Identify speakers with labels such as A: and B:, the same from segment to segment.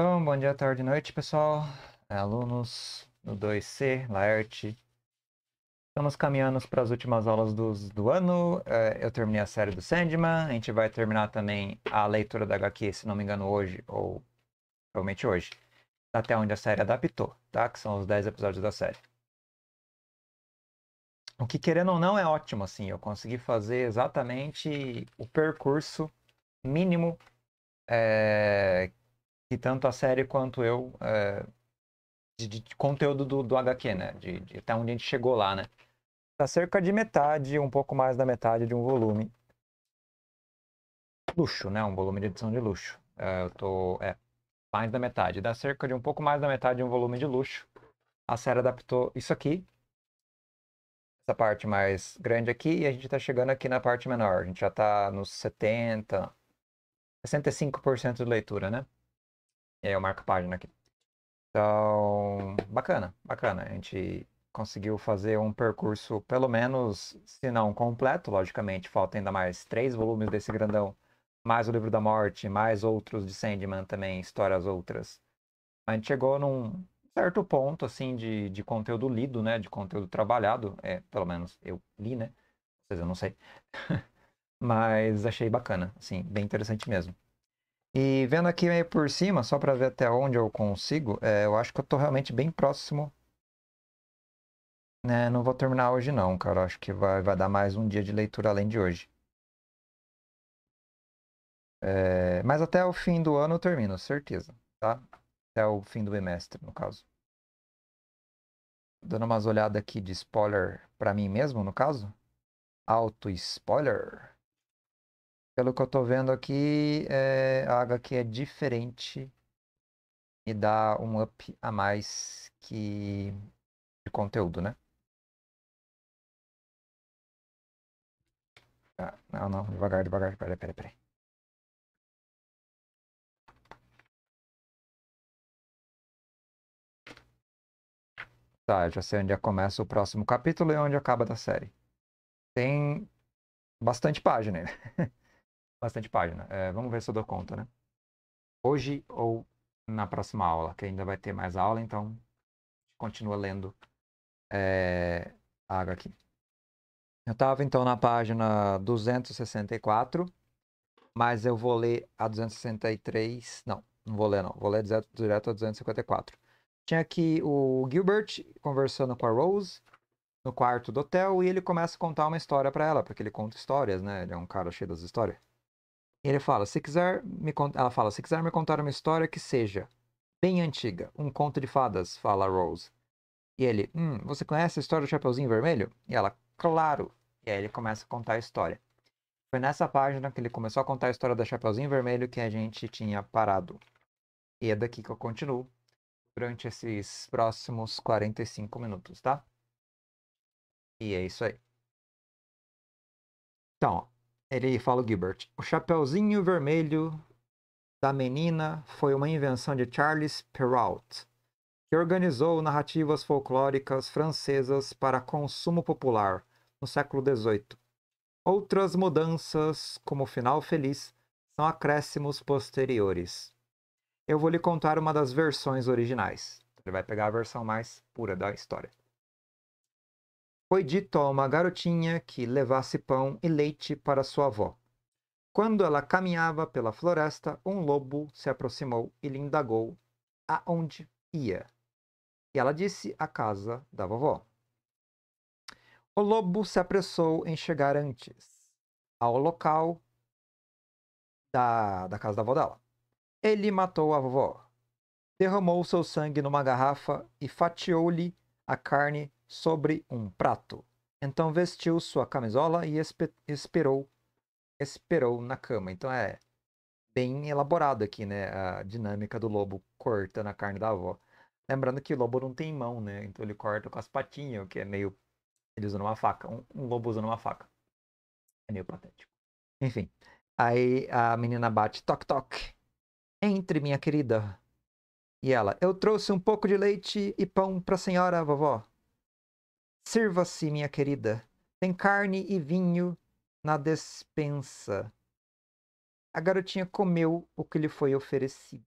A: Então, bom dia, tarde e noite, pessoal. É, alunos do 2C, Laerte. Estamos caminhando para as últimas aulas dos, do ano. É, eu terminei a série do Sandman. A gente vai terminar também a leitura da HQ, se não me engano, hoje, ou provavelmente hoje. Até onde a série adaptou, tá? Que são os 10 episódios da série. O que, querendo ou não, é ótimo, assim. Eu consegui fazer exatamente o percurso mínimo é, que tanto a série quanto eu é, de, de, conteúdo do, do HQ, né? De, de, até onde a gente chegou lá, né? Tá cerca de metade, um pouco mais da metade de um volume. Luxo, né? Um volume de edição de luxo. É, eu tô. É, mais da metade. Dá cerca de um pouco mais da metade de um volume de luxo. A série adaptou isso aqui. Essa parte mais grande aqui. E a gente tá chegando aqui na parte menor. A gente já tá nos 70. 65% de leitura, né? E é, aí eu marco a página aqui. Então, bacana, bacana. A gente conseguiu fazer um percurso, pelo menos, se não completo, logicamente, falta ainda mais três volumes desse grandão, mais o Livro da Morte, mais outros de Sandman também, histórias outras. A gente chegou num certo ponto, assim, de, de conteúdo lido, né, de conteúdo trabalhado, é, pelo menos eu li, né, vocês eu não sei, mas achei bacana, assim, bem interessante mesmo. E vendo aqui meio por cima, só para ver até onde eu consigo, é, eu acho que eu tô realmente bem próximo. Né? Não vou terminar hoje não, cara. Eu acho que vai, vai dar mais um dia de leitura além de hoje. É, mas até o fim do ano eu termino, certeza, tá? Até o fim do bimestre, no caso. Dando umas olhadas aqui de spoiler para mim mesmo, no caso. Auto spoiler. Pelo que eu tô vendo aqui, é, a HQ é diferente e dá um up a mais que
B: de conteúdo, né? Ah, não, não, devagar, devagar, peraí, peraí, peraí. Tá,
A: já sei onde começa o próximo capítulo e onde acaba da série. Tem bastante página. Né? bastante página. É, vamos ver se eu dou conta, né? Hoje ou na próxima aula, que ainda vai ter mais aula, então continua lendo é, a água aqui. Eu estava então na página 264, mas eu vou ler a 263. Não, não vou ler, não. Vou ler direto, direto a 254. Tinha aqui o Gilbert conversando com a Rose no quarto do hotel e ele começa a contar uma história para ela, porque ele conta histórias, né? Ele é um cara cheio das histórias. Ele fala, se quiser me contar, ela fala, se quiser me contar uma história que seja bem antiga, um conto de fadas, fala Rose. E ele, hum, você conhece a história do Chapeuzinho Vermelho? E ela, claro. E aí ele começa a contar a história. Foi nessa página que ele começou a contar a história da Chapeuzinho Vermelho que a gente tinha parado. E é daqui que eu continuo durante esses próximos 45 minutos, tá? E é isso aí. Então, ó. Ele fala o Gilbert. O chapeuzinho vermelho da menina foi uma invenção de Charles Perrault, que organizou narrativas folclóricas francesas para consumo popular no século XVIII. Outras mudanças, como o final feliz, são acréscimos posteriores. Eu vou lhe contar uma das versões originais. Ele vai pegar a versão mais pura da história. Foi dito a uma garotinha que levasse pão e leite para sua avó. Quando ela caminhava pela floresta, um lobo se aproximou e lhe indagou aonde ia. E ela disse a casa da vovó. O lobo se apressou em chegar antes ao local da, da casa da avó dela. Ele matou a vovó, derramou seu sangue numa garrafa e fatiou-lhe a carne sobre um prato. Então vestiu sua camisola e esperou esperou na cama. Então é bem elaborado aqui, né? A dinâmica do lobo cortando a carne da avó. Lembrando que o lobo não tem mão, né? Então ele corta com as patinhas, o que é meio. Ele usando uma faca. Um, um lobo usando uma faca. É meio patético. Enfim. Aí a menina bate: toc, toc. Entre, minha querida. E ela: Eu trouxe um pouco de leite e pão para a senhora, vovó. Sirva-se, assim, minha querida. Tem carne e vinho na despensa. A garotinha comeu o que lhe foi oferecido.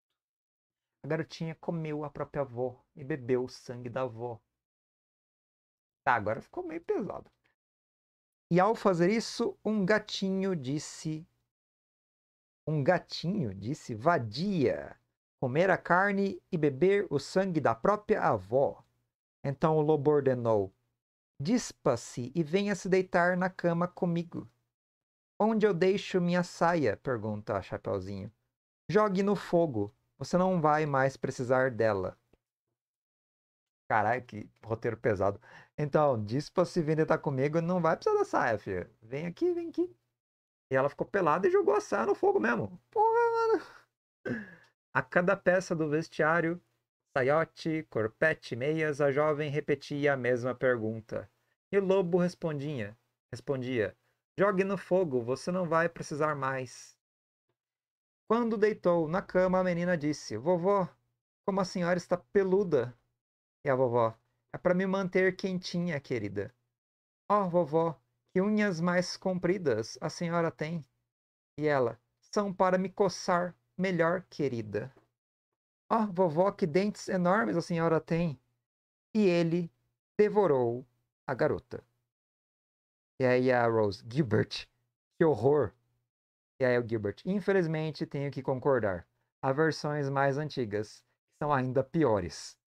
A: A garotinha comeu a própria avó e bebeu o sangue da avó. Tá, agora ficou meio pesado. E ao fazer isso, um gatinho disse. Um gatinho disse vadia comer a carne e beber o sangue da própria avó. Então o lobo ordenou: Dispa-se e venha se deitar na cama comigo. Onde eu deixo minha saia? pergunta a Chapeuzinho. Jogue no fogo. Você não vai mais precisar dela. Caralho, que roteiro pesado. Então, dispa-se e venha deitar comigo. Não vai precisar da saia, filha. Vem aqui, vem aqui. E ela ficou pelada e jogou a saia no fogo mesmo.
B: Porra, mano.
A: A cada peça do vestiário Saiote, corpete meias, a jovem repetia a mesma pergunta. E o lobo respondia, respondia: Jogue no fogo, você não vai precisar mais. Quando deitou na cama, a menina disse: Vovó, como a senhora está peluda? E a vovó: É para me manter quentinha, querida. Oh, vovó, que unhas mais compridas a senhora tem? E ela: São para me coçar melhor, querida. Ó, oh, vovó, que dentes enormes a senhora tem. E ele devorou a garota. E aí a Rose, Gilbert, que horror. E aí o Gilbert, infelizmente tenho que concordar. Há versões mais antigas são ainda piores.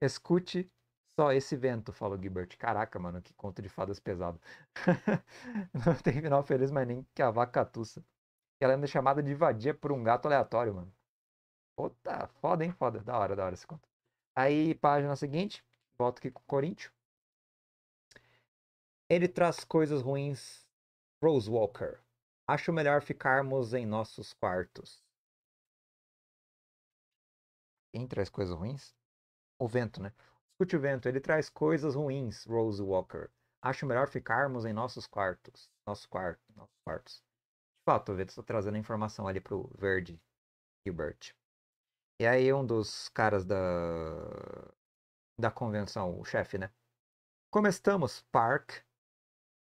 A: Escute só esse vento, fala o Gilbert. Caraca, mano, que conto de fadas pesado. não tem final feliz, mas nem que a vaca tussa. Ela é chamada de vadia por um gato aleatório, mano. Puta, tá, foda, hein? Foda. Da hora, da hora esse conto. Aí, página seguinte, volto aqui com o Corinthians. Ele traz coisas ruins. Rose Walker. Acho melhor ficarmos em nossos quartos. Quem traz coisas ruins? O vento, né? Escute o vento, ele traz coisas ruins, Rose Walker. Acho melhor ficarmos em nossos quartos. Nosso quarto, nossos quartos. De fato, o vento está trazendo informação ali pro verde Gilbert. E aí um dos caras da, da convenção, o chefe, né? Como estamos, Park?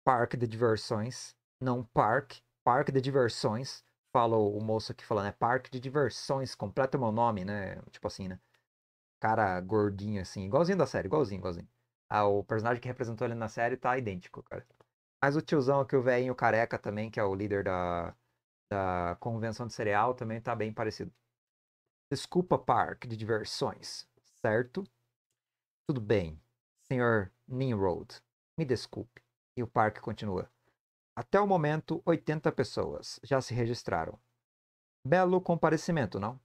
A: Parque de diversões, não parque, parque de diversões. Falou o moço aqui falando, é parque de diversões, completa o meu nome, né? Tipo assim, né? Cara gordinho assim, igualzinho da série, igualzinho, igualzinho. Ah, o personagem que representou ele na série tá idêntico, cara. Mas o tiozão aqui, o velhinho careca também, que é o líder da, da convenção de cereal, também tá bem parecido. Desculpa, parque de diversões, certo? Tudo bem, Sr. Nimrod. Me desculpe. E o parque continua. Até o momento, 80 pessoas já se registraram. Belo comparecimento, não?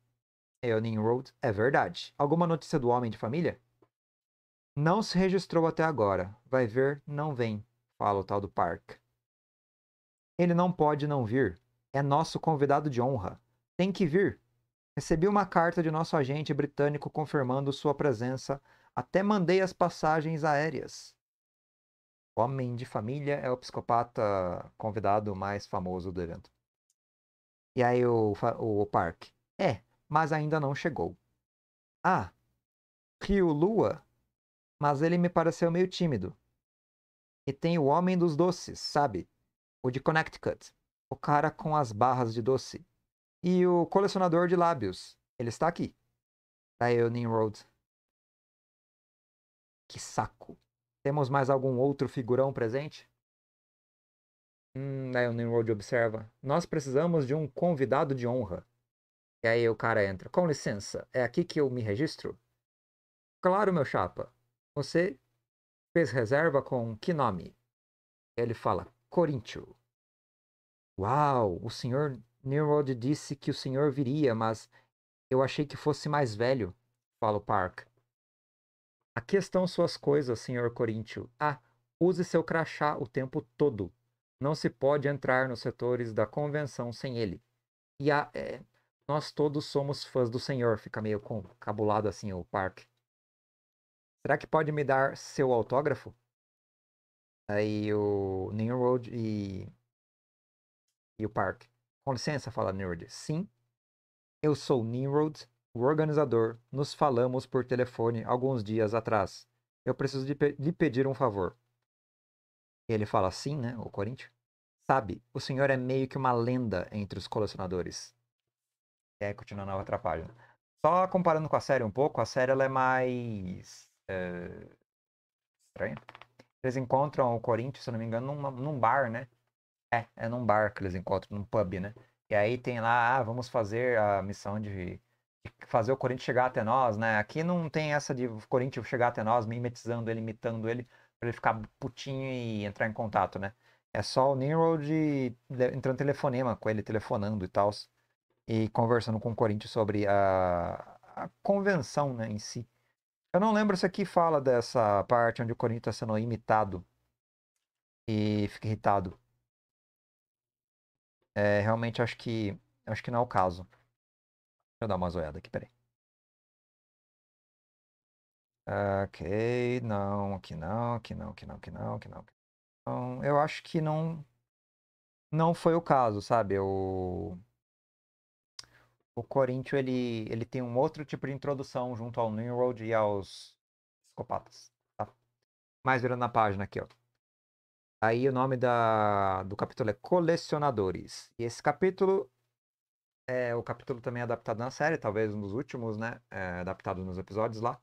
A: Eu, é, Nimrod, é verdade. Alguma notícia do homem de família? Não se registrou até agora. Vai ver, não vem, fala o tal do parque. Ele não pode não vir. É nosso convidado de honra. Tem que vir, Recebi uma carta de nosso agente britânico confirmando sua presença. Até mandei as passagens aéreas. Homem de família é o psicopata convidado mais famoso do evento. E aí o, o, o Park. É, mas ainda não chegou. Ah, Rio Lua? Mas ele me pareceu meio tímido. E tem o Homem dos Doces, sabe? O de Connecticut. O cara com as barras de doce. E o colecionador de lábios. Ele está aqui. Da tá o Road. Que saco. Temos mais algum outro figurão presente? Hum, daí o Nimrod observa. Nós precisamos de um convidado de honra. E aí o cara entra. Com licença, é aqui que eu me registro? Claro, meu chapa. Você fez reserva com que nome? Ele fala, Coríntio. Uau, o senhor Nimrod disse que o senhor viria, mas eu achei que fosse mais velho, fala o Park. Aqui estão suas coisas, senhor Coríntio. Ah, use seu crachá o tempo todo. Não se pode entrar nos setores da convenção sem ele. E a, é, nós todos somos fãs do senhor, fica meio cabulado assim o Park. Será que pode me dar seu autógrafo? Aí o Nimrod e, e o Park. Com licença, fala Nerd. Sim. Eu sou Nimrod, o organizador. Nos falamos por telefone alguns dias atrás. Eu preciso lhe pe pedir um favor. Ele fala assim, né? O Corinthians. Sabe, o senhor é meio que uma lenda entre os colecionadores. É, aí, continuando a outra página. Só comparando com a série um pouco, a série ela é mais. É... Estranha. Eles encontram o Corinthians, se não me engano, num bar, né? É, é num bar que eles encontram, num pub, né? E aí tem lá, ah, vamos fazer a missão de, de fazer o Corinthians chegar até nós, né? Aqui não tem essa de o Corinthians chegar até nós, mimetizando ele, imitando ele, pra ele ficar putinho e entrar em contato, né? É só o Nero de, de entrando telefonema com ele, telefonando e tal, e conversando com o Corinthians sobre a, a convenção né, em si. Eu não lembro se aqui fala dessa parte onde o Corinthians está sendo imitado e fica irritado. É, realmente acho que acho que não é o caso. Deixa eu dar uma zoada aqui, peraí. Ok, não, aqui não, aqui não, aqui não, aqui não, aqui não. eu acho que não não foi o caso, sabe? O o Corinthians ele ele tem um outro tipo de introdução junto ao New World e aos psicopatas, tá? Mais virando na página aqui, ó. Aí o nome da, do capítulo é Colecionadores. E esse capítulo é o capítulo também é adaptado na série, talvez um dos últimos, né? É, adaptado nos episódios lá.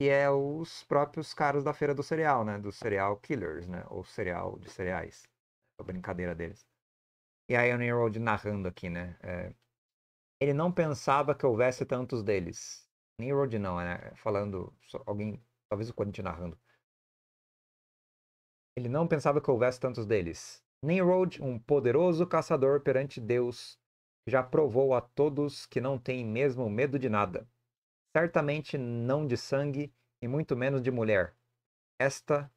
A: Que é os próprios caras da feira do cereal, né? Do cereal killers, né? Ou cereal de cereais. É a brincadeira deles. E aí o Road narrando aqui, né? É, ele não pensava que houvesse tantos deles. Nimrod não, né? Falando, alguém, talvez o Corinthians narrando. Ele não pensava que houvesse tantos deles. Nimrod, um poderoso caçador perante Deus, já provou a todos que não tem mesmo medo de nada. Certamente não de sangue e muito menos de mulher. Esta,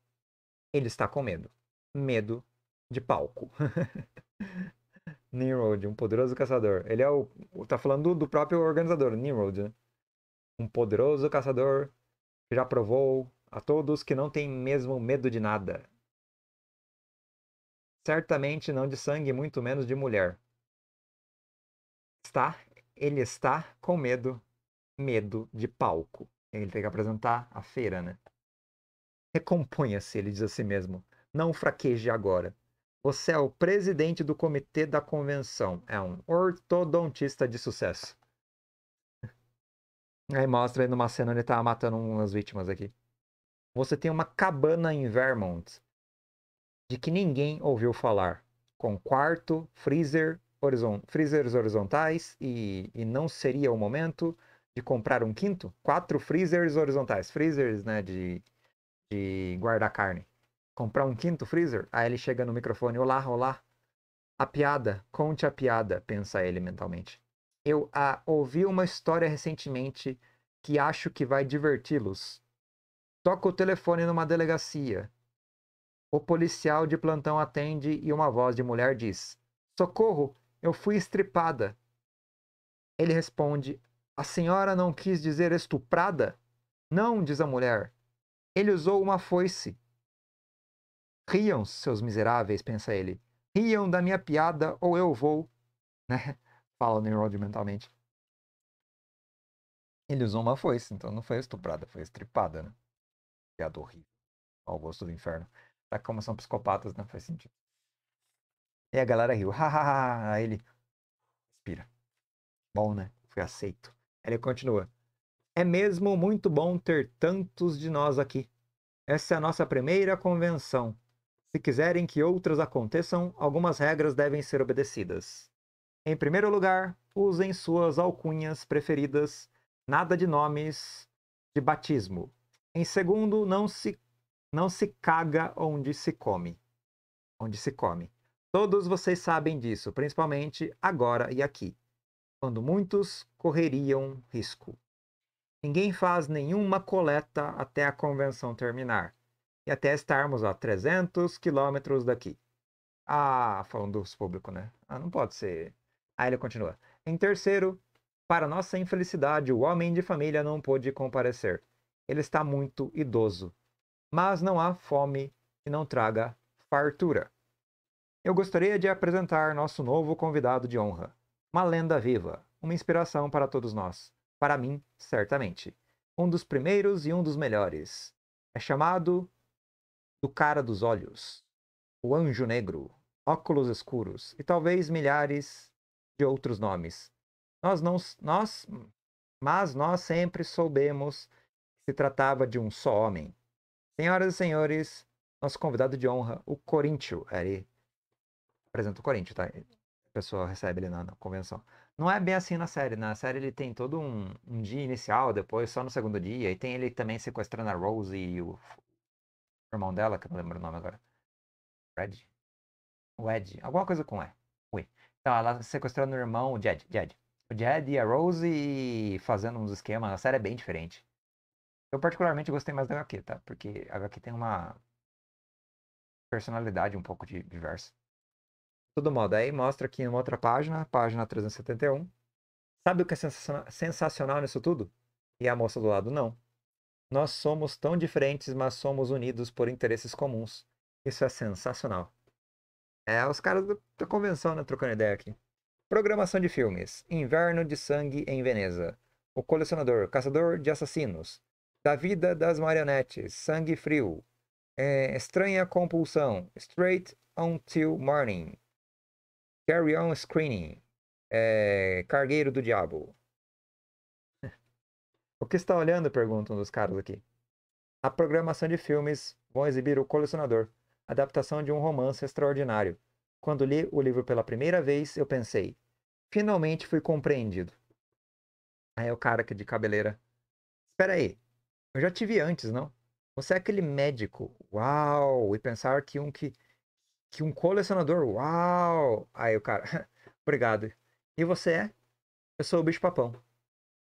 A: ele está com medo. Medo de palco. Nimrod, um poderoso caçador. Ele é o. Tá falando do próprio organizador, Nimrod, né? Um poderoso caçador que já provou a todos que não tem mesmo medo de nada certamente não de sangue, muito menos de mulher. Está, ele está com medo, medo de palco. Ele tem que apresentar a feira, né? Recomponha-se, ele diz a si mesmo. Não fraqueje agora. Você é o presidente do comitê da convenção. É um ortodontista de sucesso. Aí mostra aí numa cena ele tá matando umas vítimas aqui. Você tem uma cabana em Vermont de que ninguém ouviu falar, com quarto, freezer, horizon, freezers horizontais e, e não seria o momento de comprar um quinto? Quatro freezers horizontais, freezers, né, de, de guardar carne. Comprar um quinto freezer? Aí ele chega no microfone, olá, olá. A piada, conte a piada, pensa ele mentalmente. Eu ah, ouvi uma história recentemente que acho que vai diverti-los. Toca o telefone numa delegacia. O policial de plantão atende e uma voz de mulher diz: Socorro, eu fui estripada. Ele responde: A senhora não quis dizer estuprada? Não, diz a mulher. Ele usou uma foice. Riam, seus miseráveis, pensa ele. Riam da minha piada ou eu vou. Né? Fala Nimrod mentalmente. Ele usou uma foice, então não foi estuprada, foi estripada, né? Piada horrível. Ao gosto do inferno. Tá como são psicopatas, não faz sentido. E a galera riu. ha. Aí ele. Respira. Bom, né? Foi aceito. ele continua. É mesmo muito bom ter tantos de nós aqui. Essa é a nossa primeira convenção. Se quiserem que outras aconteçam, algumas regras devem ser obedecidas. Em primeiro lugar, usem suas alcunhas preferidas, nada de nomes de batismo. Em segundo, não se não se caga onde se come. Onde se come. Todos vocês sabem disso, principalmente agora e aqui, quando muitos correriam risco. Ninguém faz nenhuma coleta até a convenção terminar e até estarmos a 300 quilômetros daqui. Ah, falando do público, né? Ah, não pode ser. Aí ah, ele continua. Em terceiro, para nossa infelicidade, o homem de família não pôde comparecer. Ele está muito idoso mas não há fome que não traga fartura. Eu gostaria de apresentar nosso novo convidado de honra, uma lenda viva, uma inspiração para todos nós, para mim, certamente. Um dos primeiros e um dos melhores. É chamado do cara dos olhos, o anjo negro, óculos escuros e talvez milhares de outros nomes. Nós não nós mas nós sempre soubemos que se tratava de um só homem, Senhoras e senhores, nosso convidado de honra, o Corinthians. Ele apresenta o Corinthians. tá? A pessoa recebe ele na, na, convenção. Não é bem assim na série. Na né? série ele tem todo um, um, dia inicial, depois só no segundo dia. E tem ele também sequestrando a Rose e o, o irmão dela, que eu não lembro o nome agora. Fred? O Ed. Alguma coisa com E. Ui. Então, ela sequestrando o irmão, o Jed. Jed. O Jed e a Rose e fazendo uns esquemas. A série é bem diferente. Eu particularmente gostei mais da HQ, tá? Porque a HQ tem uma personalidade um pouco de diversa. Todo modo, aí mostra aqui em uma outra página, página 371. Sabe o que é sensacional nisso tudo? E a moça do lado, não. Nós somos tão diferentes, mas somos unidos por interesses comuns. Isso é sensacional. É, os caras da convenção, né, trocando ideia aqui. Programação de filmes. Inverno de Sangue em Veneza. O Colecionador, Caçador de Assassinos. Da Vida das Marionetes, Sangue Frio, é, Estranha Compulsão, Straight Until Morning, Carry On Screening, é, Cargueiro do Diabo. o que está olhando? Perguntam dos caras aqui. A programação de filmes vão exibir O Colecionador, adaptação de um romance extraordinário. Quando li o livro pela primeira vez, eu pensei: finalmente fui compreendido. Aí é o cara que de cabeleira: Espera aí, eu já tive antes, não? Você é aquele médico, uau! E pensar que um que, que um colecionador, uau! Aí o cara, obrigado. E você é? Eu sou o bicho papão.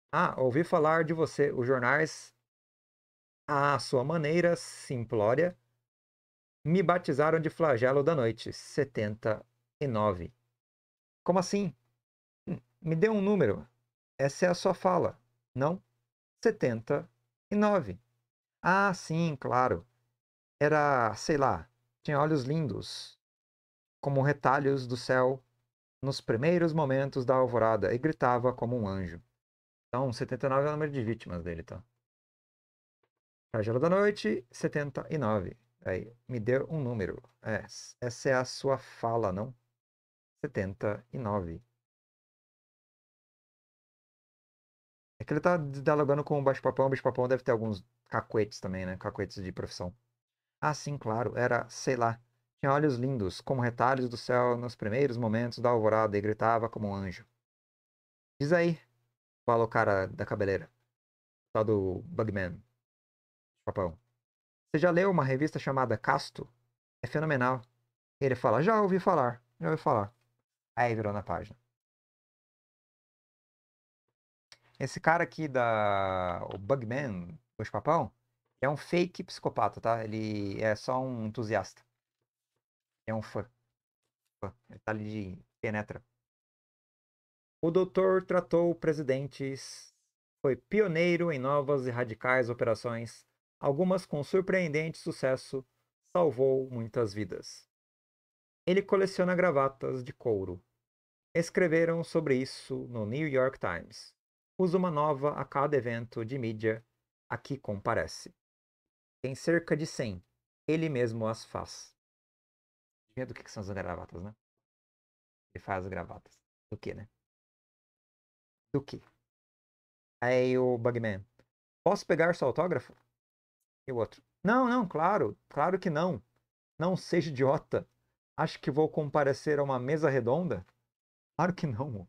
A: Ah, ouvi falar de você. Os jornais, à sua maneira simplória, me batizaram de flagelo da noite, 79. Como assim? Hum, me dê um número. Essa é a sua fala, não? 79. 9. Ah, sim, claro. Era, sei lá, tinha olhos lindos, como retalhos do céu nos primeiros momentos da alvorada e gritava como um anjo. Então, 79 é o número de vítimas dele, tá? Tragédia da noite, 79. Aí, me deu um número. É, essa é a sua fala, não? 79. É que ele tá dialogando com o Baixo Papão, o Baixo Papão deve ter alguns cacuetes também, né? Cacuetes de profissão. Ah, sim, claro, era, sei lá, tinha olhos lindos, como retalhos do céu nos primeiros momentos da alvorada e gritava como um anjo. Diz aí, fala o cara da cabeleira, Tá do Bugman, Papão. Você já leu uma revista chamada Casto? É fenomenal. Ele fala, já ouvi falar, já ouvi falar. Aí virou na página. Esse cara aqui da. O Bugman, o Papão, é um fake psicopata, tá? Ele é só um entusiasta. É um fã. fã. Ele tá ali de penetra. O doutor tratou presidentes. Foi pioneiro em novas e radicais operações, algumas com surpreendente sucesso, salvou muitas vidas. Ele coleciona gravatas de couro. Escreveram sobre isso no New York Times usa uma nova a cada evento de mídia a que comparece. Tem cerca de 100. Ele mesmo as faz. do que, que são as gravatas, né? Ele faz as gravatas. Do que, né? Do que? Aí o Bugman. Posso pegar seu autógrafo? E o outro. Não, não, claro. Claro que não. Não seja idiota. Acho que vou comparecer a uma mesa redonda? Claro que não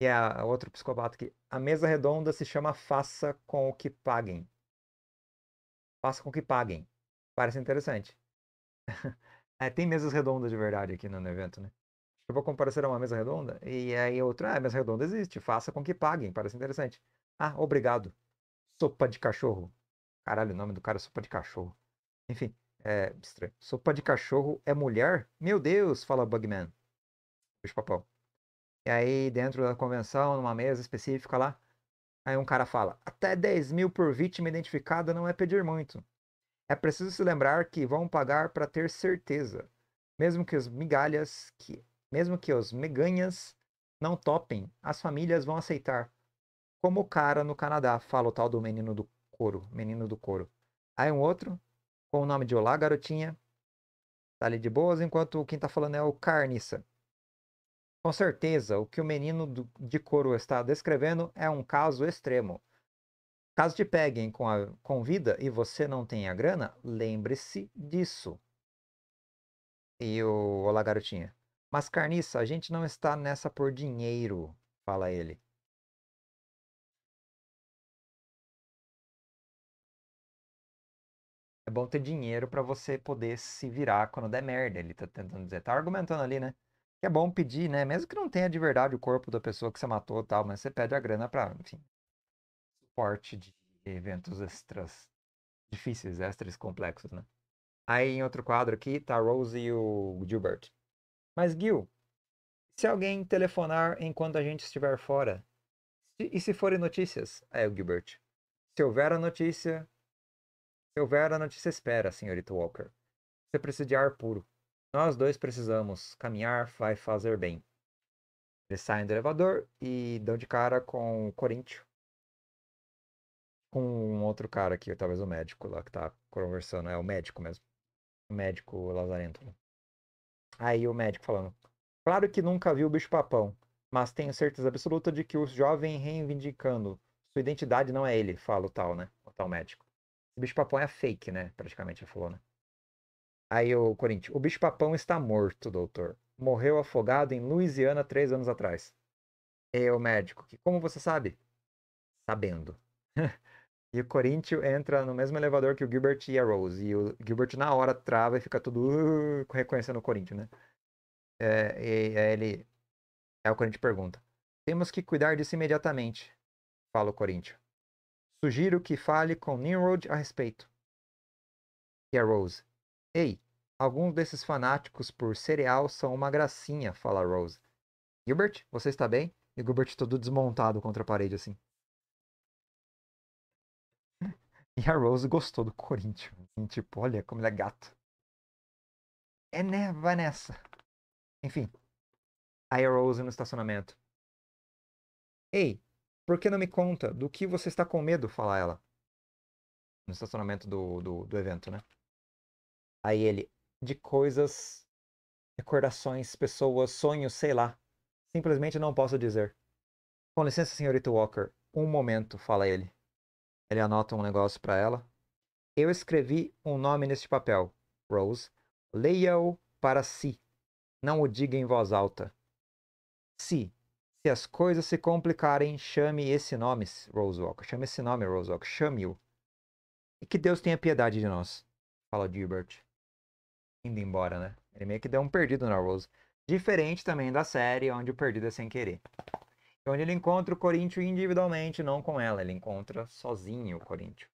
A: que é a, outro psicopata que a mesa redonda se chama faça com o que paguem. Faça com o que paguem. Parece interessante. é, tem mesas redondas de verdade aqui no, no evento, né? Eu vou comparecer a uma mesa redonda e aí outro, ah, a mesa redonda existe, faça com que paguem, parece interessante. Ah, obrigado. Sopa de cachorro. Caralho, o nome do cara é sopa de cachorro. Enfim, é estranho. Sopa de cachorro é mulher? Meu Deus, fala Bugman. Bicho papão. E aí, dentro da convenção, numa mesa específica lá, aí um cara fala: até 10 mil por vítima identificada não é pedir muito. É preciso se lembrar que vão pagar para ter certeza, mesmo que os migalhas, que, mesmo que os meganhas não topem, as famílias vão aceitar. Como o cara no Canadá fala o tal do menino do couro, menino do couro. Aí um outro, com o nome de Olá Garotinha, tá ali de boas, enquanto quem tá falando é o Carniça. Com certeza, o que o menino de couro está descrevendo é um caso extremo. Caso te peguem com, a, vida e você não tenha grana, lembre-se disso. E o Olá Garotinha. Mas carniça, a gente não está nessa por dinheiro, fala ele. É bom ter dinheiro para você poder se virar quando der merda, ele tá tentando dizer. Tá argumentando ali, né? que é bom pedir, né? Mesmo que não tenha de verdade o corpo da pessoa que você matou tal, mas você pede a grana para, enfim, suporte de eventos extras difíceis, extras complexos, né? Aí em outro quadro aqui tá a Rose e o Gilbert. Mas Gil, se alguém telefonar enquanto a gente estiver fora, e se forem notícias? É o Gilbert. Se houver a notícia, se houver a notícia espera, senhorita Walker. Você precisa de ar puro. Nós dois precisamos. Caminhar vai fazer bem. Eles saem do elevador e dão de cara com o Corinthians, Com um outro cara aqui, talvez o médico lá que tá conversando. É o médico mesmo. O médico Lazarento. Né? Aí o médico falando. Claro que nunca vi o bicho papão, mas tenho certeza absoluta de que o jovem reivindicando sua identidade não é ele, fala o tal, né? O tal médico. O bicho papão é fake, né? Praticamente, ele falou, né? Aí o Corinthians, o bicho-papão está morto, doutor. Morreu afogado em Louisiana três anos atrás. E é o médico, que como você sabe? Sabendo. e o Corinthians entra no mesmo elevador que o Gilbert e a Rose. E o Gilbert na hora trava e fica tudo uh, reconhecendo o Corinthians, né? É, e aí ele. Aí o Corinthians pergunta: Temos que cuidar disso imediatamente, fala o Corinthians. Sugiro que fale com Nimrod a respeito. E a Rose. Ei, alguns desses fanáticos por cereal são uma gracinha, fala Rose. Gilbert, você está bem? E Gilbert todo desmontado contra a parede, assim. E a Rose gostou do Corinthians. Assim, tipo, olha como ele é gato. É, né? nessa. Enfim. Aí a Rose no estacionamento. Ei, por que não me conta do que você está com medo? Fala ela. No estacionamento do, do, do evento, né? Aí ele, de coisas, recordações, pessoas, sonhos, sei lá. Simplesmente não posso dizer. Com licença, senhorita Walker. Um momento, fala ele. Ele anota um negócio para ela. Eu escrevi um nome neste papel, Rose. Leia-o para si. Não o diga em voz alta. Se, se as coisas se complicarem, chame esse nome, Rose Walker. Chame esse nome, Rose Walker. Chame-o. E que Deus tenha piedade de nós, fala Gilbert indo embora, né? Ele meio que deu um perdido na Rose. Diferente também da série, onde o perdido é sem querer. Onde ele encontra o Corinthians individualmente, não com ela. Ele encontra sozinho o Corinthians.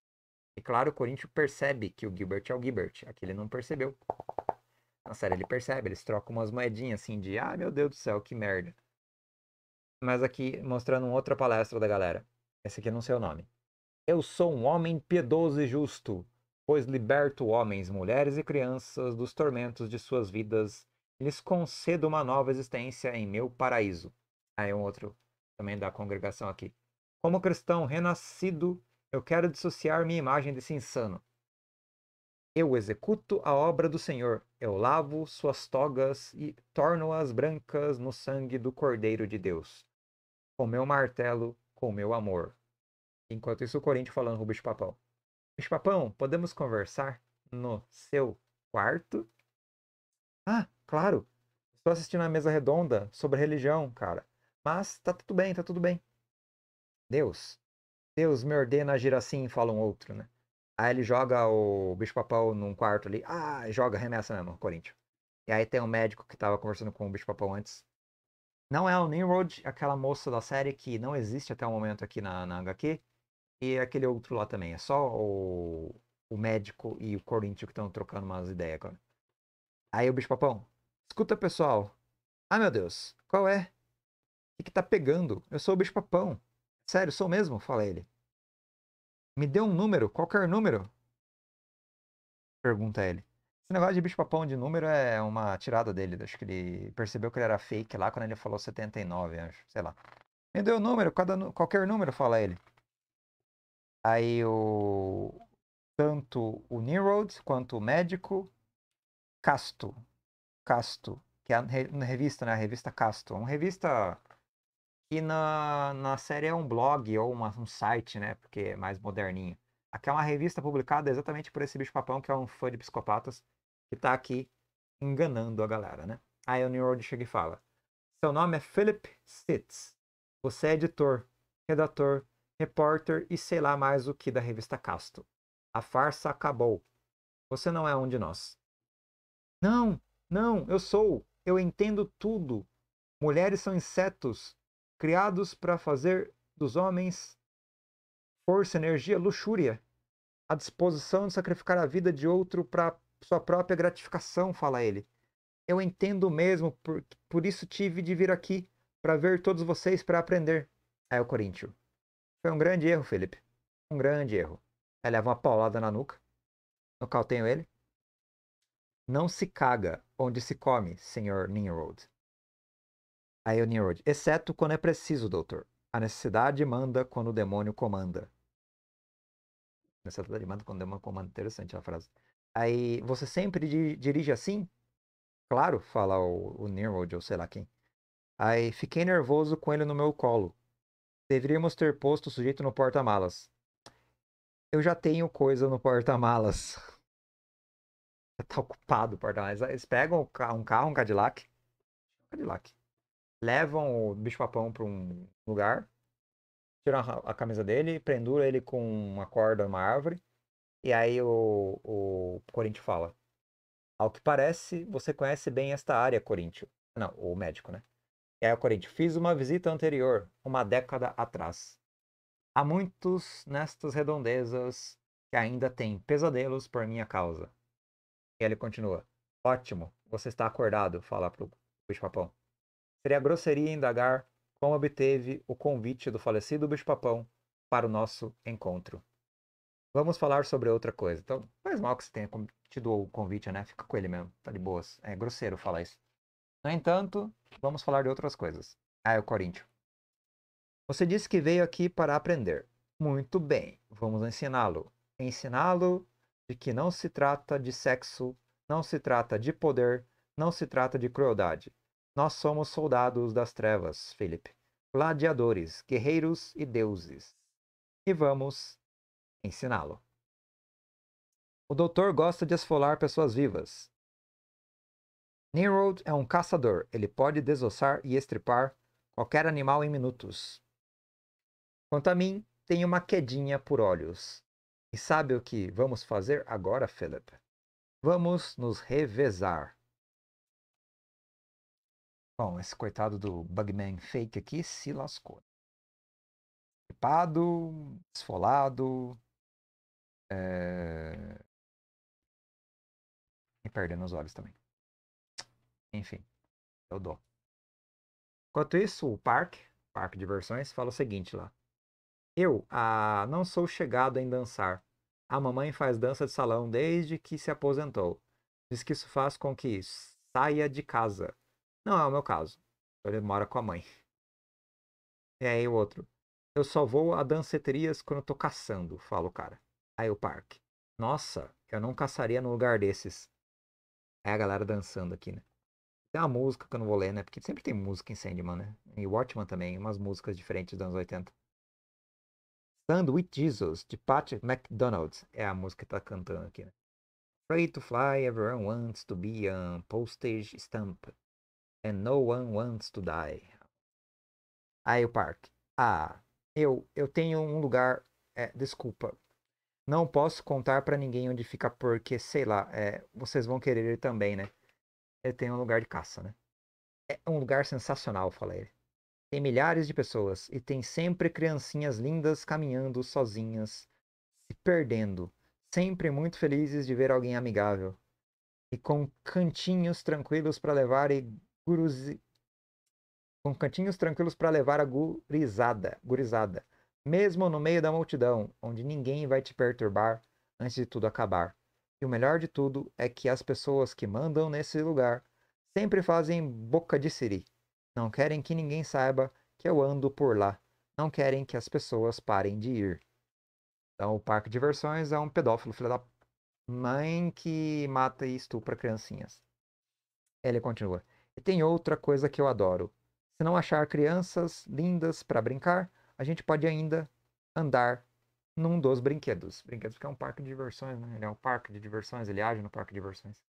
A: E claro, o Corinthians percebe que o Gilbert é o Gilbert. Aqui ele não percebeu. Na série ele percebe, eles trocam umas moedinhas assim de ah, meu Deus do céu, que merda. Mas aqui mostrando outra palestra da galera. Esse aqui não sei o nome. Eu sou um homem piedoso e justo pois liberto homens, mulheres e crianças dos tormentos de suas vidas, e lhes concedo uma nova existência em meu paraíso. Aí um outro também da congregação aqui. Como cristão renascido, eu quero dissociar minha imagem desse insano. Eu executo a obra do Senhor, eu lavo suas togas e torno-as brancas no sangue do Cordeiro de Deus. Com meu martelo, com meu amor. Enquanto isso, o Corinthians falando, Rubens Papão. Bicho Papão, podemos conversar no seu quarto? Ah, claro. Estou assistindo a mesa redonda sobre religião, cara. Mas tá tudo bem, tá tudo bem. Deus. Deus me ordena agir assim, fala um outro, né? Aí ele joga o bicho papão num quarto ali. Ah, joga, remessa mesmo, Corinthians. E aí tem um médico que tava conversando com o bicho papão antes. Não é o Nimrod, aquela moça da série que não existe até o momento aqui na, na HQ e aquele outro lá também. É só o, o médico e o Corinthians que estão trocando umas ideias agora. Aí o bicho papão. Escuta, pessoal. Ah, meu Deus. Qual é? O que, que tá pegando? Eu sou o bicho papão. Sério, sou mesmo? Fala ele. Me dê um número, qualquer número. Pergunta ele. Esse negócio de bicho papão de número é uma tirada dele. Acho que ele percebeu que ele era fake lá quando ele falou 79, acho. Sei lá. Me deu um número, cada, qualquer número, fala ele. Aí o tanto o Nimrod quanto o médico Casto, Casto, que é uma revista, né? A revista Casto, uma revista que na, na série é um blog ou uma, um site, né? Porque é mais moderninho. Aqui é uma revista publicada exatamente por esse bicho papão que é um fã de psicopatas que tá aqui enganando a galera, né? Aí o Nimrod chega e fala: "Seu nome é Philip Sitz. Você é editor, redator repórter e sei lá mais o que da revista Castro. A farsa acabou. Você não é um de nós. Não, não, eu sou. Eu entendo tudo. Mulheres são insetos criados para fazer dos homens força, energia, luxúria. A disposição de sacrificar a vida de outro para sua própria gratificação, fala ele. Eu entendo mesmo, por, por isso tive de vir aqui para ver todos vocês para aprender. É o Coríntio. Foi um grande erro, Felipe. Um grande erro. Ele leva uma paulada na nuca. no tenho ele. Não se caga onde se come, senhor Nimrod. Aí o Nimrod. Exceto quando é preciso, doutor. A necessidade manda quando o demônio comanda. A necessidade manda quando o demônio comanda. Interessante a frase. Aí, você sempre di dirige assim? Claro, fala o, o Nimrod ou sei lá quem. Aí, fiquei nervoso com ele no meu colo. Deveríamos ter posto o sujeito no porta-malas. Eu já tenho coisa no porta-malas. tá ocupado o porta-malas. Eles pegam um carro, um Cadillac. Cadillac. Levam o bicho-papão pra um lugar. Tiram a, camisa dele, prendura ele com uma corda numa árvore. E aí o, o Corinthians fala: Ao que parece, você conhece bem esta área, Corinthians. Não, o médico, né? E aí o Corinthians, fiz uma visita anterior, uma década atrás. Há muitos nestas redondezas que ainda têm pesadelos por minha causa. E ele continua. Ótimo, você está acordado, fala pro bicho-papão. Seria grosseria indagar como obteve o convite do falecido bicho-papão para o nosso encontro. Vamos falar sobre outra coisa. Então, faz mal que você tenha tido o convite, né? Fica com ele mesmo, tá de boas. É grosseiro falar isso. No entanto, vamos falar de outras coisas. Ah, é o Coríntio. Você disse que veio aqui para aprender. Muito bem, vamos ensiná-lo. Ensiná-lo de que não se trata de sexo, não se trata de poder, não se trata de crueldade. Nós somos soldados das trevas, Felipe. Gladiadores, guerreiros e deuses. E vamos ensiná-lo. O doutor gosta de esfolar pessoas vivas. Nimrod é um caçador. Ele pode desossar e estripar qualquer animal em minutos. Quanto a mim, tenho uma quedinha por olhos. E sabe o que vamos fazer agora, Philip? Vamos nos revezar. Bom, esse coitado do Bugman fake aqui se lascou. Equipado, esfolado. É... Eh, e perdendo os olhos também. Enfim, eu dou. Enquanto isso, o parque, parque de diversões, fala o seguinte lá. Eu ah, não sou chegado em dançar. A mamãe faz dança de salão desde que se aposentou. Diz que isso faz com que saia de casa. Não é o meu caso. Ele mora com a mãe. E aí o outro. Eu só vou a danceterias quando eu tô caçando, fala o cara. Aí o parque. Nossa, eu não caçaria num lugar desses. É a galera dançando aqui, né? Tem uma música que eu não vou ler, né? Porque sempre tem música em Sandman, né? E Watchman também, umas músicas diferentes dos anos 80. Sandwich Jesus, de Patrick McDonald, é a música que tá cantando aqui, né? Free to fly, everyone wants to be a postage stamp. And no one wants to die. Aí o Park. Ah, eu, eu tenho um lugar. É, desculpa. Não posso contar para ninguém onde fica porque, sei lá, é, vocês vão querer ir também, né? ele eh, tem um lugar de caça, né? É um lugar sensacional, fala ele. Tem milhares de pessoas e tem sempre criancinhas lindas caminhando sozinhas, se perdendo, sempre muito felizes de ver alguém amigável e com cantinhos tranquilos para levar e guruzi... com cantinhos tranquilos para levar a gurizada, gurizada, mesmo no meio da multidão, onde ninguém vai te perturbar antes de tudo acabar. E o melhor de tudo é que as pessoas que mandam nesse lugar sempre fazem boca de siri. Não querem que ninguém saiba que eu ando por lá. Não querem que as pessoas parem de ir. Então, o parque de diversões é um pedófilo, filho da mãe que mata e estupra criancinhas. Ele continua. E tem outra coisa que eu adoro. Se não achar crianças lindas para brincar, a gente pode ainda andar num dos brinquedos. Brinquedos que é um parque de diversões, né? Ele é um parque de diversões, ele age no parque de diversões.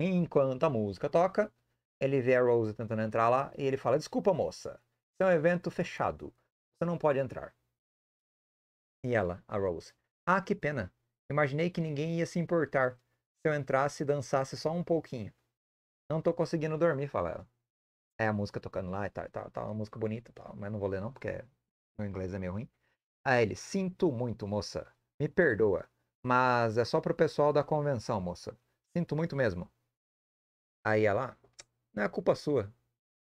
A: Enquanto a música toca, ele vê a Rose tentando entrar lá e ele fala: Desculpa, moça, é um evento fechado. Você não pode entrar. E ela, a Rose: Ah, que pena. Imaginei que ninguém ia se importar se eu entrasse e dançasse só um pouquinho. Não tô conseguindo dormir, fala ela. É a música tocando lá e tal, tal, tal, uma música bonita, mas não vou ler não, porque meu inglês é meio ruim a ele: Sinto muito, moça. Me perdoa. Mas é só pro pessoal da convenção, moça. Sinto muito mesmo. Aí ela: Não é culpa sua.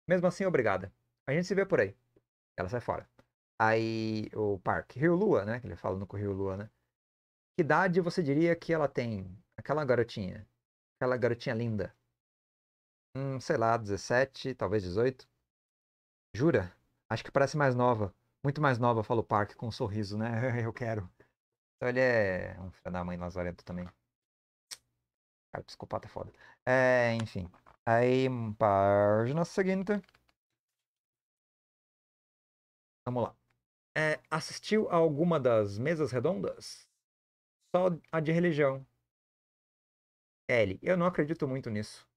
A: Mesmo assim, obrigada. A gente se vê por aí. Ela sai fora. Aí o parque, Rio Lua, né? Que ele fala no Rio Lua, né? Que idade você diria que ela tem? Aquela garotinha. Aquela garotinha linda. Hum, sei lá, 17, talvez 18. Jura? Acho que parece mais nova. Muito mais nova, falou Park com um sorriso, né? Eu quero. Então ele é um filho da mãe lazarento também. Cara, psicopata tá é foda. É, enfim. Aí, página seguinte. Vamos lá. É, assistiu a alguma das mesas redondas? Só a de religião. L. Eu não acredito muito nisso.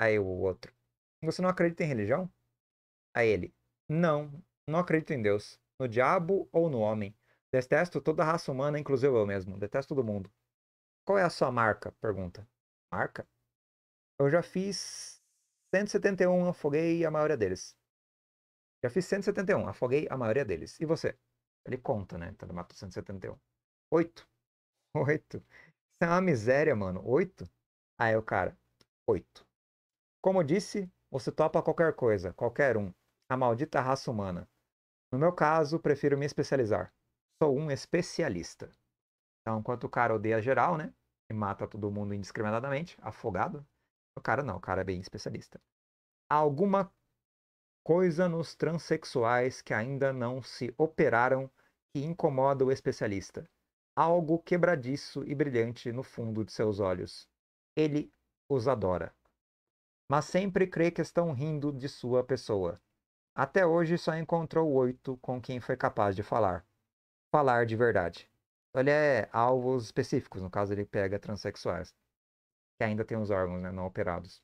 A: Aí o outro. Você não acredita em religião? A ele. Não, não acredito em Deus, no diabo ou no homem. Detesto toda a raça humana, inclusive eu mesmo. Detesto todo mundo. Qual é a sua marca? Pergunta. Marca? Eu já fiz 171, afoguei a maioria deles. Já fiz 171, afoguei a maioria deles. E você? Ele conta, né? Então ele matou 171. Oito. Oito. Isso é uma miséria, mano. Oito? Aí o cara, oito. Como disse, você topa qualquer coisa, qualquer um. A maldita raça humana. No meu caso, prefiro me especializar. Sou um especialista. Então, enquanto o cara odeia geral, né? E mata todo mundo indiscriminadamente, afogado. O cara não, o cara é bem especialista. Há alguma coisa nos transexuais que ainda não se operaram que incomoda o especialista. Algo quebradiço e brilhante no fundo de seus olhos. Ele os adora. Mas sempre crê que estão rindo de sua pessoa. Até hoje só encontrou oito com quem foi capaz de falar. Falar de verdade. Então, ele é alvos específicos, no caso ele pega transexuais, que ainda tem os órgãos né, não operados.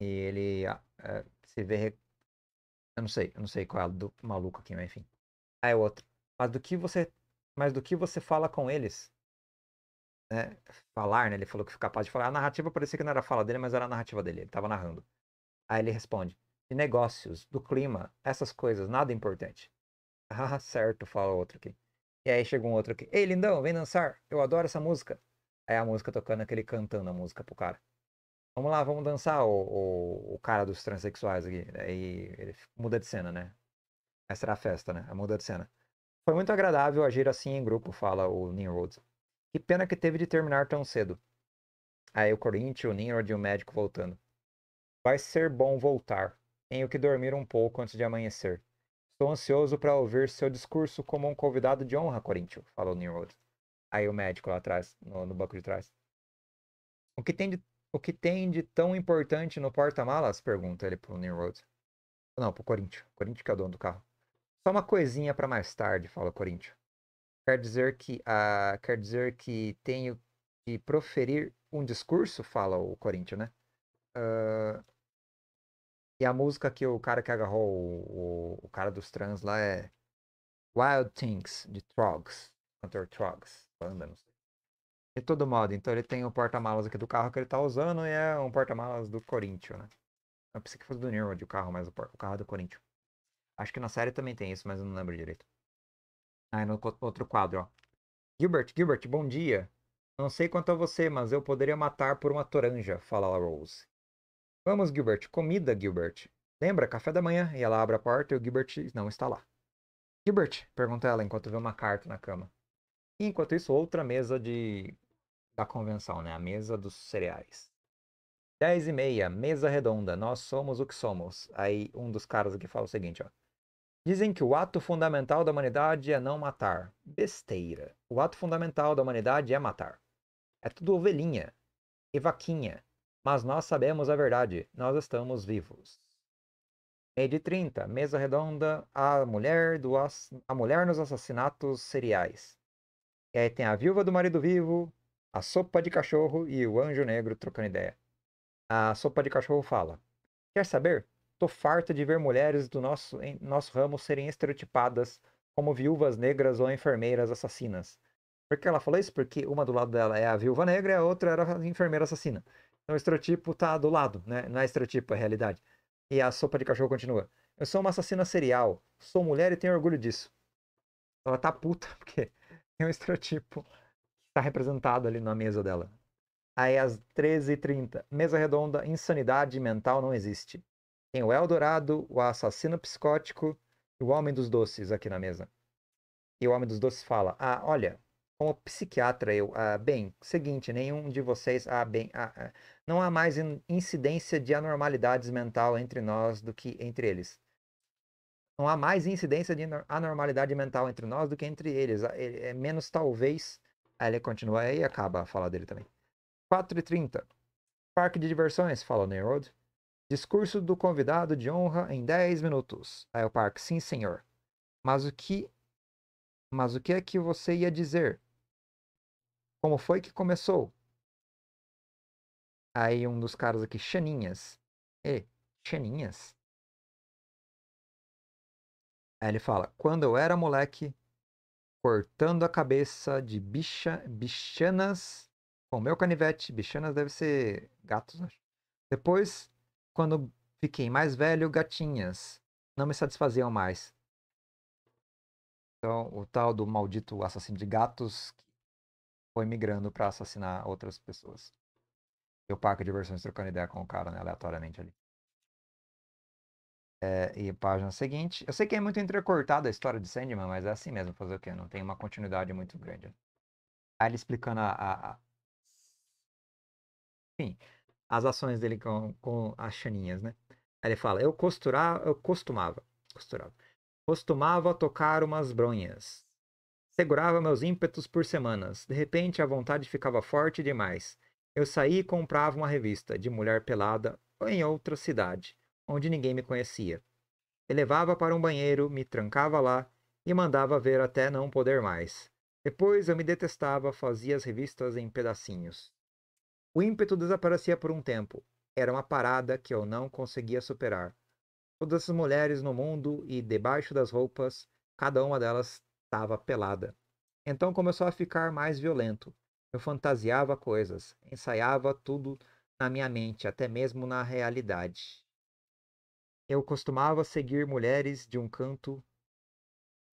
A: E ele ah, é, se vê. Eu não sei, eu não sei qual é o do maluco aqui, mas enfim. Ah, é outro. Mas do que você. Mas do que você fala com eles? Né? Falar, né? Ele falou que foi capaz de falar. A narrativa parecia que não era a fala dele, mas era a narrativa dele. Ele estava narrando. Aí ele responde de negócios, do clima, essas coisas, nada importante. Ah, certo, fala outro aqui. E aí chega um outro aqui. Ei, lindão, vem dançar. Eu adoro essa música. Aí a música tocando, aquele cantando a música pro cara. Vamos lá, vamos dançar o, o, o cara dos transexuais aqui. Aí ele muda de cena, né? Essa era a festa, né? A muda de cena. Foi muito agradável agir assim em grupo, fala o Nimrod. Que pena que teve de terminar tão cedo. Aí o Corinthians, o Nimrod e o médico voltando. Vai ser bom voltar. Tenho que dormir um pouco antes de amanhecer. Estou ansioso para ouvir seu discurso como um convidado de honra, Corinthians, falou Nimrod. Aí o médico lá atrás, no, no banco de trás. O que tem de, o que tem de tão importante no porta-malas? Pergunta ele pro Nimrod. Não, pro Coríntio. Corinthians que é o dono do carro. Só uma coisinha para mais tarde, fala Coríntio. Quer dizer que ah, quer dizer que tenho que proferir um discurso, fala o Corinthians, né? Uh, e a música que o cara que agarrou o, o, o cara dos trans lá é Wild Things, de Trogs. Cantor Trogs, banda, não sei. De é todo modo, então ele tem o porta-malas aqui do carro que ele tá usando e é um porta-malas do Corinthians, né? Eu pensei que fosse do Nirwood o carro, mas o, o carro é do Corinthians. Acho que na série também tem isso, mas eu não lembro direito. Aí ah, no outro quadro, ó. Gilbert, Gilbert, bom dia. Não sei quanto a você, mas eu poderia matar por uma toranja, fala a Rose. Vamos, Gilbert. Comida, Gilbert. Lembra? Café da manhã. E ela abre a porta e o Gilbert não está lá. Gilbert, pergunta ela enquanto vê uma carta na cama. E enquanto isso, outra mesa de da convenção, né? A mesa dos cereais. Dez e meia, mesa redonda. Nós somos o que somos. Aí um dos caras aqui fala o seguinte, ó. Dizem que o ato fundamental da humanidade é não matar. Besteira. O ato fundamental da humanidade é matar. É tudo ovelhinha e vaquinha mas nós sabemos a verdade, nós estamos vivos. Meio de 30, mesa redonda, a mulher, do a mulher nos assassinatos seriais. E aí tem a viúva do marido vivo, a sopa de cachorro e o anjo negro trocando ideia. A sopa de cachorro fala: Quer saber? Tô farta de ver mulheres do nosso, em, nosso ramo serem estereotipadas como viúvas negras ou enfermeiras assassinas. Por que ela falou isso? Porque uma do lado dela é a viúva negra e a outra era a enfermeira assassina. Então o estereotipo está do lado, né? Não é estereotipo, é realidade. E a sopa de cachorro continua. Eu sou uma assassina serial, sou mulher e tenho orgulho disso. Ela tá puta, porque tem um estereotipo que tá representado ali na mesa dela. Aí às 13h30, mesa redonda, insanidade mental não existe. Tem o Eldorado, o assassino psicótico e o homem dos doces aqui na mesa. E o homem dos doces fala: Ah, olha, como psiquiatra eu, ah, bem, seguinte, nenhum de vocês, ah, bem, ah, ah não há mais incidência de anormalidades mental entre nós do que entre eles. Não há mais incidência de anormalidade mental entre nós do que entre eles. Ah, é menos talvez. Aí ah, ele continua aí e acaba a fala dele também. 4h30. Parque de diversões, fala Neyrod. Discurso do convidado de honra em 10 minutos. Aí o Parque, sim senhor. Mas o que. Mas o que é que você ia dizer? Como foi que começou? Aí um dos caras aqui, Xaninhas. E, Xaninhas? Aí ele fala: Quando eu era moleque, cortando a cabeça de bicha, bichanas com meu canivete. Bichanas deve ser gatos, acho. Depois, quando fiquei mais velho, gatinhas não me satisfaziam mais. Então, o tal do maldito assassino de gatos foi migrando para assassinar outras pessoas. Eu pago de versões trocando ideia com o cara, né, aleatoriamente ali. É, e página seguinte. Eu sei que é muito entrecortada a história de Sandman, mas é assim mesmo, fazer o quê? Não tem uma continuidade muito grande. Aí ele explicando a. a, a... Enfim, as ações dele com, com as chaninhas, né? Aí ele fala, eu costurava, eu costumava, costurava, costumava tocar umas bronhas. Segurava meus ímpetos por semanas. De repente, a vontade ficava forte demais. Eu saí e comprava uma revista de mulher pelada ou em outra cidade, onde ninguém me conhecia. Me levava para um banheiro, me trancava lá e mandava ver até não poder mais. Depois eu me detestava, fazia as revistas em pedacinhos. O ímpeto desaparecia por um tempo. Era uma parada que eu não conseguia superar. Todas as mulheres no mundo e debaixo das roupas, cada uma delas estava pelada. Então começou a ficar mais violento. Eu fantasiava coisas, ensaiava tudo na minha mente, até mesmo na realidade. Eu costumava seguir mulheres de um canto